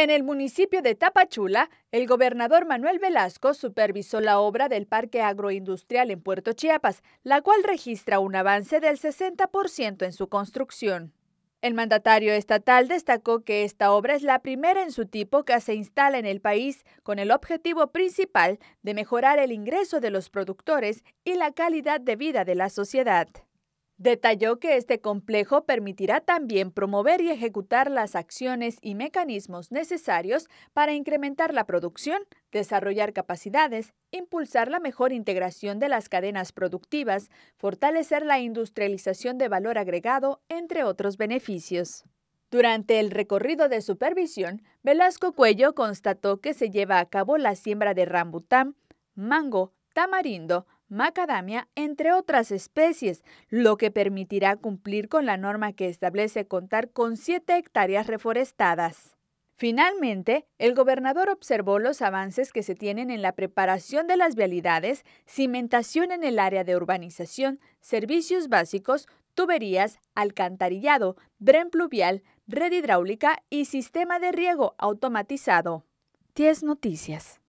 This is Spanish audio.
En el municipio de Tapachula, el gobernador Manuel Velasco supervisó la obra del Parque Agroindustrial en Puerto Chiapas, la cual registra un avance del 60% en su construcción. El mandatario estatal destacó que esta obra es la primera en su tipo que se instala en el país con el objetivo principal de mejorar el ingreso de los productores y la calidad de vida de la sociedad. Detalló que este complejo permitirá también promover y ejecutar las acciones y mecanismos necesarios para incrementar la producción, desarrollar capacidades, impulsar la mejor integración de las cadenas productivas, fortalecer la industrialización de valor agregado, entre otros beneficios. Durante el recorrido de supervisión, Velasco Cuello constató que se lleva a cabo la siembra de rambután, mango, tamarindo, macadamia, entre otras especies, lo que permitirá cumplir con la norma que establece contar con 7 hectáreas reforestadas. Finalmente, el gobernador observó los avances que se tienen en la preparación de las vialidades, cimentación en el área de urbanización, servicios básicos, tuberías, alcantarillado, dren pluvial, red hidráulica y sistema de riego automatizado. 10 noticias.